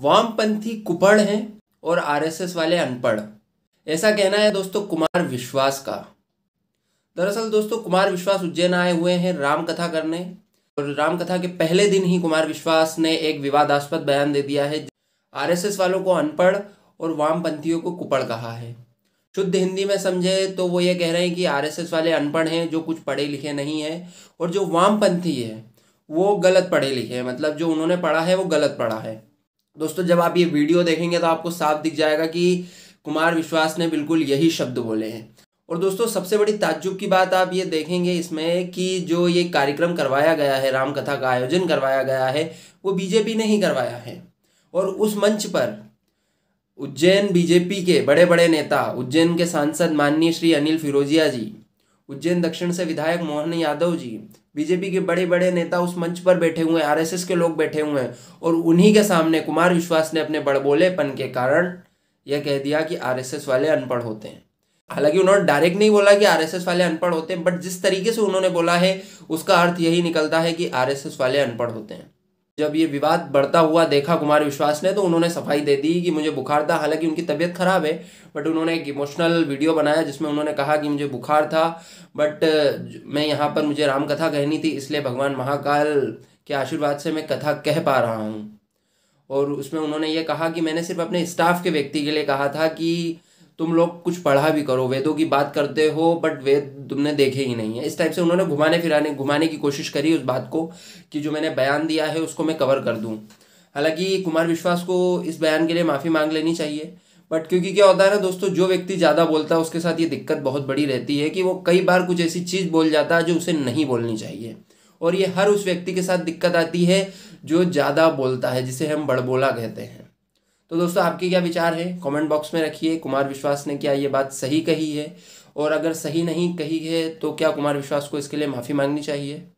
वामपंथी कुपढ़ हैं और आरएसएस वाले अनपढ़ ऐसा कहना है दोस्तों कुमार विश्वास का दरअसल दोस्तों कुमार विश्वास उज्जैन आए हुए हैं रामकथा करने और रामकथा के पहले दिन ही कुमार विश्वास ने एक विवादास्पद बयान दे दिया है आरएसएस वालों को अनपढ़ और वामपंथियों को कुपड़ कहा है शुद्ध हिंदी में समझे तो वो ये कह रहे हैं कि आरएसएस वाले अनपढ़ हैं जो कुछ पढ़े लिखे नहीं हैं और जो वामपंथी है वो गलत पढ़े लिखे हैं मतलब जो उन्होंने पढ़ा है वो गलत पढ़ा है दोस्तों जब आप ये वीडियो देखेंगे तो आपको साफ दिख जाएगा कि कुमार विश्वास ने बिल्कुल यही शब्द बोले हैं और दोस्तों सबसे बड़ी ताज्जुब की बात आप ये देखेंगे इसमें कि जो ये कार्यक्रम करवाया गया है रामकथा का आयोजन करवाया गया है वो बीजेपी ने ही करवाया है और उस मंच पर उज्जैन बीजेपी के बड़े बड़े नेता उज्जैन के सांसद माननीय श्री अनिल फिरोजिया जी उज्जैन दक्षिण से विधायक मोहन यादव जी बीजेपी के बड़े बड़े नेता उस मंच पर बैठे हुए हैं आरएसएस के लोग बैठे हुए हैं और उन्हीं के सामने कुमार विश्वास ने अपने बड़बोलेपन के कारण यह कह दिया कि आरएसएस वाले अनपढ़ होते हैं हालांकि उन्होंने डायरेक्ट नहीं बोला कि आरएसएस वाले अनपढ़ होते हैं बट जिस तरीके से उन्होंने बोला है उसका अर्थ यही निकलता है कि आरएसएस वाले अनपढ़ होते हैं जब ये विवाद बढ़ता हुआ देखा कुमार विश्वास ने तो उन्होंने सफाई दे दी कि मुझे बुखार था हालांकि उनकी तबीयत ख़राब है बट उन्होंने एक इमोशनल वीडियो बनाया जिसमें उन्होंने कहा कि मुझे बुखार था बट मैं यहाँ पर मुझे राम कथा कहनी थी इसलिए भगवान महाकाल के आशीर्वाद से मैं कथा कह पा रहा हूँ और उसमें उन्होंने ये कहा कि मैंने सिर्फ अपने स्टाफ के व्यक्ति के लिए कहा था कि तुम लोग कुछ पढ़ा भी करो वेदों की बात करते हो बट वेद तुमने देखे ही नहीं है इस टाइप से उन्होंने घुमाने फिराने घुमाने की कोशिश करी उस बात को कि जो मैंने बयान दिया है उसको मैं कवर कर दूँ हालांकि कुमार विश्वास को इस बयान के लिए माफ़ी मांग लेनी चाहिए बट क्योंकि क्या होता है ना दोस्तों जो व्यक्ति ज़्यादा बोलता है उसके साथ ये दिक्कत बहुत बड़ी रहती है कि वो कई बार कुछ ऐसी चीज़ बोल जाता है जो उसे नहीं बोलनी चाहिए और ये हर उस व्यक्ति के साथ दिक्कत आती है जो ज़्यादा बोलता है जिसे हम बड़बोला कहते हैं तो दोस्तों आपके क्या विचार है कमेंट बॉक्स में रखिए कुमार विश्वास ने क्या ये बात सही कही है और अगर सही नहीं कही है तो क्या कुमार विश्वास को इसके लिए माफ़ी मांगनी चाहिए